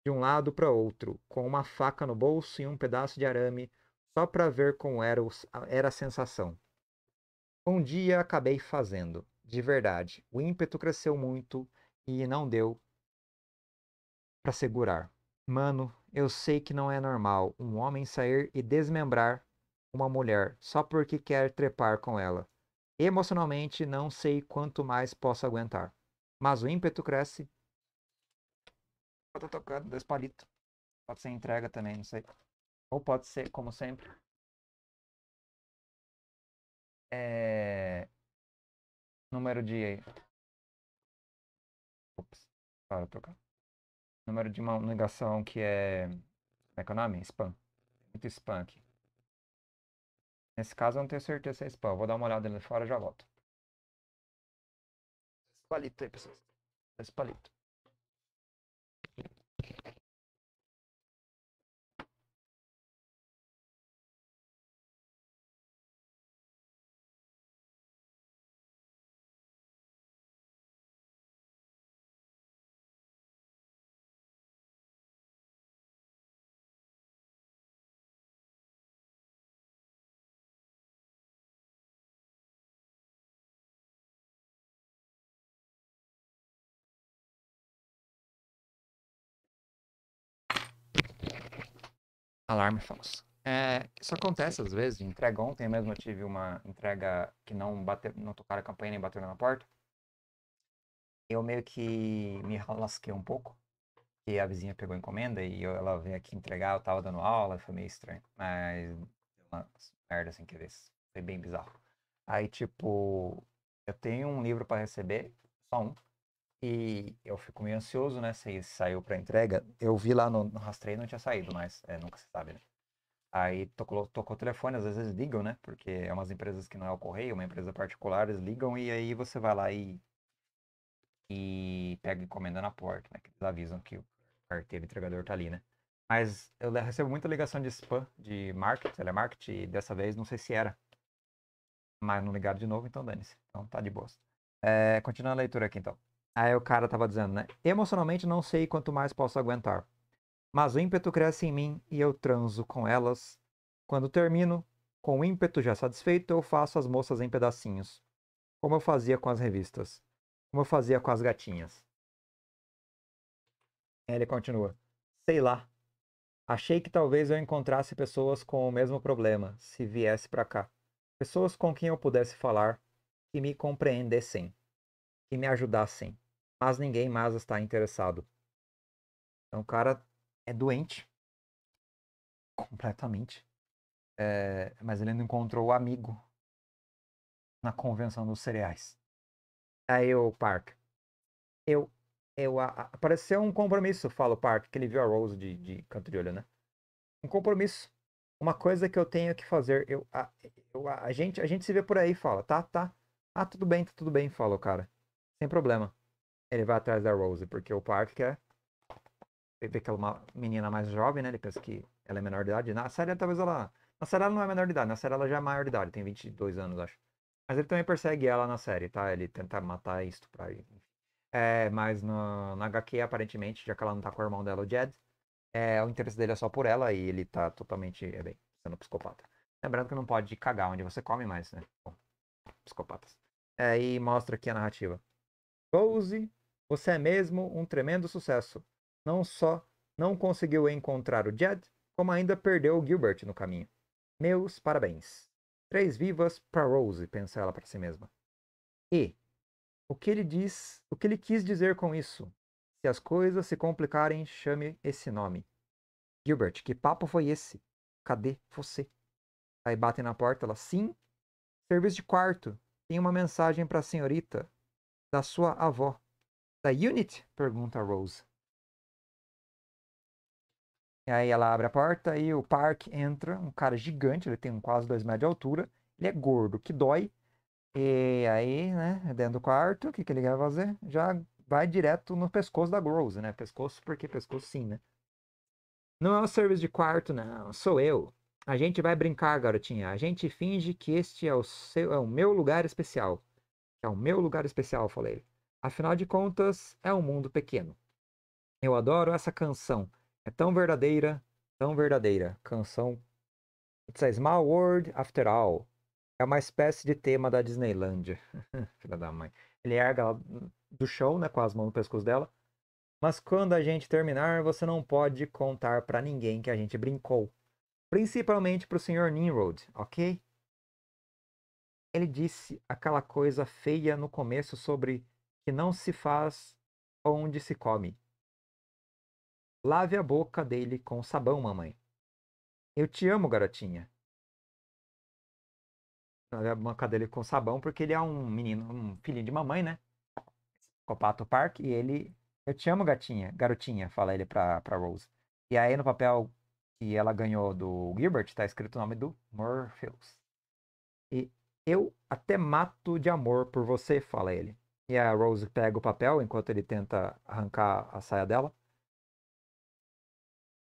A: de um lado para outro, com uma faca no bolso e um pedaço de arame, só para ver como era, o, era a sensação. Um dia acabei fazendo, de verdade. O ímpeto cresceu muito e não deu para segurar. Mano, eu sei que não é normal um homem sair e desmembrar uma mulher só porque quer trepar com ela. Emocionalmente, não sei quanto mais posso aguentar. Mas o ímpeto cresce. Eu tô tá tocando dois palitos. Pode ser entrega também, não sei. Ou pode ser, como sempre.
B: É... Número de.
A: Ops, para tocar número de uma negação que é. Como é que é o nome? Spam. Muito spam aqui. Nesse caso eu não tenho certeza se é spam. vou dar uma olhada ali fora e já volto.
B: Esse palito aí, pessoal.
A: Esse palito. Alarme falso. É, isso acontece às vezes, entrega ontem mesmo eu tive uma entrega que não bateu, não tocaram a campanha nem bateram na porta. Eu meio que me lasquei um pouco, E a vizinha pegou encomenda e eu, ela veio aqui entregar, eu tava dando aula, foi meio estranho, mas uma merda sem querer, foi bem bizarro. Aí tipo, eu tenho um livro para receber, só um, e eu fico meio ansioso, né? Se saiu para entrega. Eu vi lá no, no rastreio não tinha saído, mas é, nunca se sabe, né? Aí tocou, tocou o telefone, às vezes ligam, né? Porque é umas empresas que não é o correio, uma empresa particular, eles ligam e aí você vai lá e, e pega encomenda na porta, né? Que eles avisam que o carteiro entregador tá ali, né? Mas eu recebo muita ligação de spam, de marketing, telemarketing, e dessa vez não sei se era. Mas não ligaram de novo, então dane-se. Então tá de boa. É, continuando a leitura aqui então. Aí o cara tava dizendo, né? Emocionalmente não sei quanto mais posso aguentar. Mas o ímpeto cresce em mim e eu transo com elas. Quando termino, com o ímpeto já satisfeito, eu faço as moças em pedacinhos. Como eu fazia com as revistas. Como eu fazia com as gatinhas. Ele continua. Sei lá. Achei que talvez eu encontrasse pessoas com o mesmo problema, se viesse para cá. Pessoas com quem eu pudesse falar, que me compreendessem, que me ajudassem, mas ninguém mais está interessado. Então o cara é doente. Completamente. É, mas ele não encontrou o amigo na convenção dos cereais. Aí o Park. Eu. eu a, apareceu um compromisso, fala o Park, que ele viu a Rose de, de canto de olho, né? Um compromisso. Uma coisa que eu tenho que fazer. Eu, a, eu, a, a, gente, a gente se vê por aí, fala. Tá, tá. Ah, tudo bem, tá tudo bem, fala o cara. Sem problema ele vai atrás da Rose, porque o Park ele vê que é uma menina mais jovem, né? Ele pensa que ela é menor de idade. Na série, talvez ela. Na série, ela não é menor de idade. Na série, ela já é maior de idade. Tem 22 anos, acho. Mas ele também persegue ela na série, tá? Ele tenta matar e estuprar. É, mas no, na HQ, aparentemente, já que ela não tá com o irmão dela, o Jed, é, o interesse dele é só por ela e ele tá totalmente, é bem, sendo psicopata. Lembrando que não pode cagar onde você come mais, né? Bom, psicopatas. É, e mostra aqui a narrativa. Pose, você é mesmo um tremendo sucesso. Não só não conseguiu encontrar o Jed, como ainda perdeu o Gilbert no caminho. Meus parabéns. Três vivas para Rose, pensa ela para si mesma. E o que ele diz, o que ele quis dizer com isso? Se as coisas se complicarem, chame esse nome. Gilbert, que papo foi esse? Cadê você? Aí batem na porta, ela sim. Serviço de quarto. Tem uma mensagem para a senhorita da sua avó. Da Unit? Pergunta Rose. E aí ela abre a porta e o Park entra, um cara gigante, ele tem quase 2 metros de altura, ele é gordo, que dói. E aí, né, dentro do quarto, o que, que ele quer fazer? Já vai direto no pescoço da Rose, né? Pescoço, porque pescoço sim, né? Não é o serviço de quarto, não, sou eu. A gente vai brincar, garotinha. A gente finge que este é o, seu, é o meu lugar especial. É o meu lugar especial, falei. Afinal de contas, é um mundo pequeno. Eu adoro essa canção. É tão verdadeira, tão verdadeira. Canção It's a Small World After All. É uma espécie de tema da Disneylandia. Filha da mãe. Ele erga ela do chão, né, com as mãos no pescoço dela. Mas quando a gente terminar, você não pode contar para ninguém que a gente brincou. Principalmente pro Sr. Nimrod, ok? ele disse aquela coisa feia no começo sobre que não se faz onde se come. Lave a boca dele com sabão, mamãe. Eu te amo, garotinha. Lave a boca dele com sabão porque ele é um menino, um filhinho de mamãe, né? Copato Park e ele, eu te amo, gatinha, garotinha, fala ele pra, pra Rose. E aí no papel que ela ganhou do Gilbert, tá escrito o nome do Morpheus. E eu até mato de amor por você, fala ele. E a Rose pega o papel enquanto ele tenta arrancar a saia dela.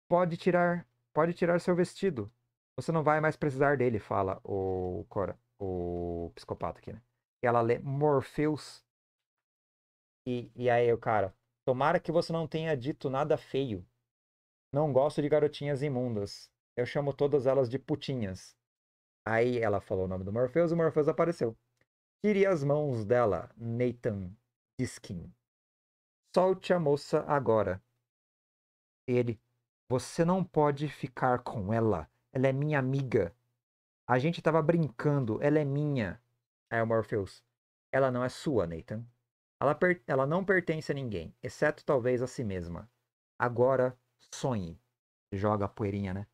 A: Pode tirar, pode tirar seu vestido. Você não vai mais precisar dele, fala o Cora, o psicopata aqui, né? E ela lê Morpheus. E, e aí o cara, tomara que você não tenha dito nada feio. Não gosto de garotinhas imundas. Eu chamo todas elas de putinhas. Aí ela falou o nome do Morpheus e o Morpheus apareceu. Tire as mãos dela, Nathan Diskin. Solte a moça agora. Ele. Você não pode ficar com ela. Ela é minha amiga. A gente tava brincando. Ela é minha. Aí o Morpheus. Ela não é sua, Nathan. Ela, per... ela não pertence a ninguém, exceto talvez a si mesma. Agora, sonhe. Joga a poeirinha, né?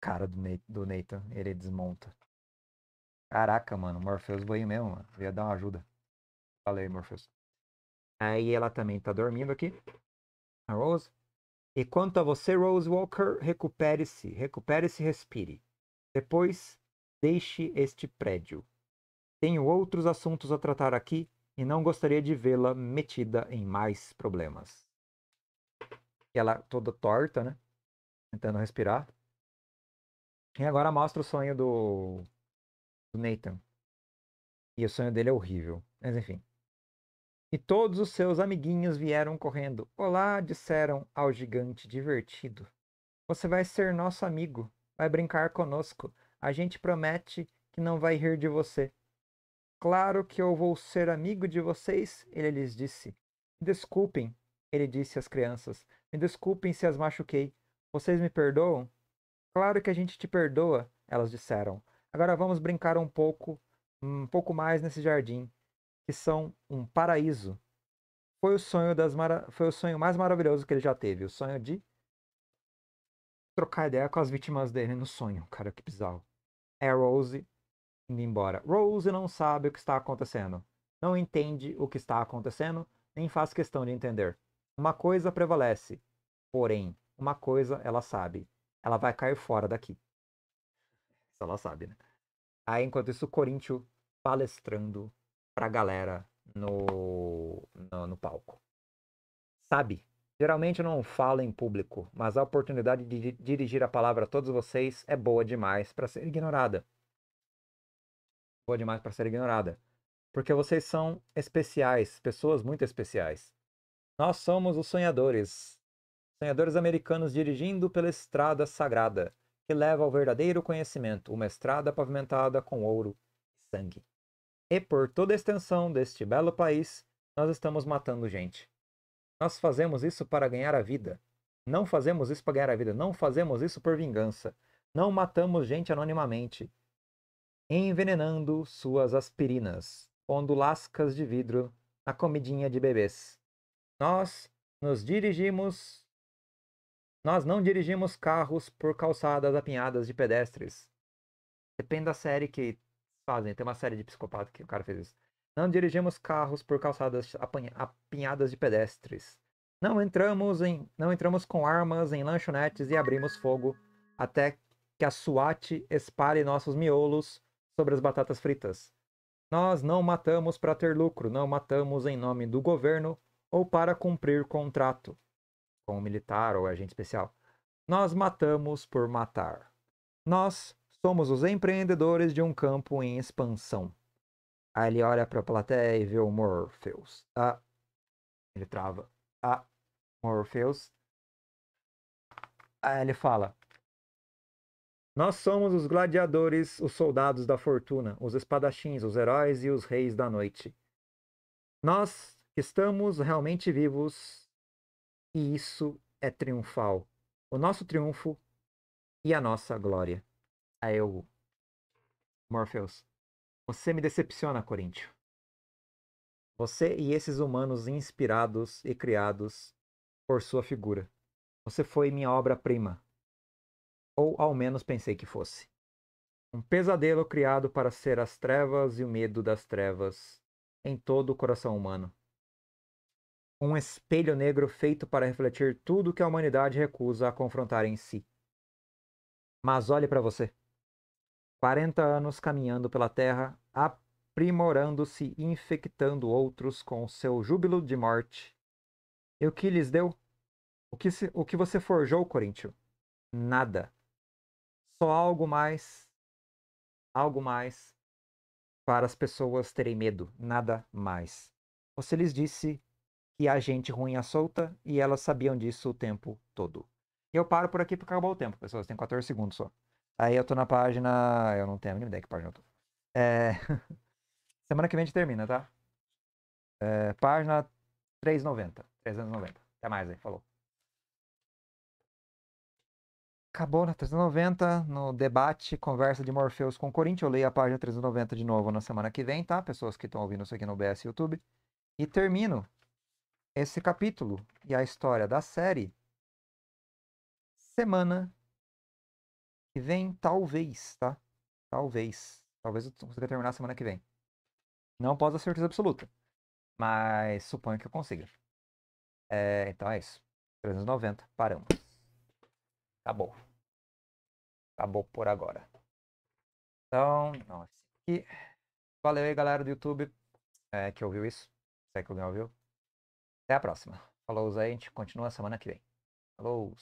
A: cara do, ne do Nathan. Ele desmonta. Caraca, mano. Morpheus veio mesmo, mano. ia dar uma ajuda. Falei, Morpheus. Aí ela também tá dormindo aqui. A Rose. E quanto a você, Rose Walker, recupere-se. Recupere-se e respire. Depois, deixe este prédio. Tenho outros assuntos a tratar aqui e não gostaria de vê-la metida em mais problemas. E ela toda torta, né? Tentando respirar. E agora mostra o sonho do, do Nathan. E o sonho dele é horrível. Mas enfim. E todos os seus amiguinhos vieram correndo. Olá, disseram ao gigante divertido. Você vai ser nosso amigo. Vai brincar conosco. A gente promete que não vai rir de você. Claro que eu vou ser amigo de vocês, ele lhes disse. Desculpem, ele disse às crianças. Me desculpem se as machuquei. Vocês me perdoam? Claro que a gente te perdoa, elas disseram. Agora vamos brincar um pouco, um pouco mais nesse jardim, que são um paraíso. Foi o sonho das mara... foi o sonho mais maravilhoso que ele já teve, o sonho de trocar ideia com as vítimas dele no sonho. Cara, que bizarro. É Rose indo embora. Rose não sabe o que está acontecendo. Não entende o que está acontecendo, nem faz questão de entender. Uma coisa prevalece, porém, uma coisa ela sabe ela vai cair fora daqui. Isso ela sabe, né? Aí, enquanto isso, o Corinthians palestrando pra galera no, no, no palco. Sabe? Geralmente eu não falo em público, mas a oportunidade de dirigir a palavra a todos vocês é boa demais para ser ignorada. Boa demais para ser ignorada. Porque vocês são especiais, pessoas muito especiais. Nós somos os sonhadores, sonhadores americanos dirigindo pela estrada sagrada, que leva ao verdadeiro conhecimento, uma estrada pavimentada com ouro e sangue. E por toda a extensão deste belo país, nós estamos matando gente. Nós fazemos isso para ganhar a vida. Não fazemos isso para ganhar a vida. Não fazemos isso por vingança. Não matamos gente anonimamente. Envenenando suas aspirinas, pondo lascas de vidro na comidinha de bebês. Nós nos dirigimos nós não dirigimos carros por calçadas apinhadas de pedestres. Depende da série que fazem. Tem uma série de psicopata que o cara fez isso. Não dirigimos carros por calçadas apinhadas de pedestres. Não entramos, em, não entramos com armas em lanchonetes e abrimos fogo até que a SWAT espalhe nossos miolos sobre as batatas fritas. Nós não matamos para ter lucro, não matamos em nome do governo ou para cumprir contrato o militar ou agente especial. Nós matamos por matar. Nós somos os empreendedores de um campo em expansão. Aí ele olha para a plateia e vê o Morpheus. Ah, ele trava. Ah, Morpheus. Aí ele fala: Nós somos os gladiadores, os soldados da fortuna, os espadachins, os heróis e os reis da noite. Nós que estamos realmente vivos e isso é triunfal. O nosso triunfo e a nossa glória. A eu, Morpheus. Você me decepciona, Coríntio. Você e esses humanos inspirados e criados por sua figura. Você foi minha obra-prima. Ou ao menos pensei que fosse. Um pesadelo criado para ser as trevas e o medo das trevas em todo o coração humano um espelho negro feito para refletir tudo que a humanidade recusa a confrontar em si. Mas olhe para você. 40 anos caminhando pela Terra, aprimorando-se e infectando outros com seu júbilo de morte. E o que lhes deu? O que, se, o que você forjou, Coríntio? Nada. Só algo mais. Algo mais para as pessoas terem medo, nada mais. Você lhes disse que há gente ruim à solta e elas sabiam disso o tempo todo. E eu paro por aqui porque acabou o tempo, pessoas Tem 14 segundos só. Aí eu tô na página. Eu não tenho a mínima ideia que página eu tô. É... Semana que vem a gente termina, tá? É... Página 390. 390. Até mais aí, falou. Acabou na 390, no debate, conversa de Morpheus com Corinthians. Eu leio a página 390 de novo na semana que vem, tá? Pessoas que estão ouvindo isso aqui no BS YouTube. E termino esse capítulo e a história da série semana que vem, talvez, tá? Talvez. Talvez eu consiga terminar semana que vem. Não posso dar certeza absoluta. Mas suponho que eu consiga. É, então é isso. 390, paramos. Acabou. Acabou por agora. Então, não, Valeu aí, galera do YouTube é, que ouviu isso. Se é que alguém ouviu. Até a próxima. Falou, a gente continua semana que vem. Falou!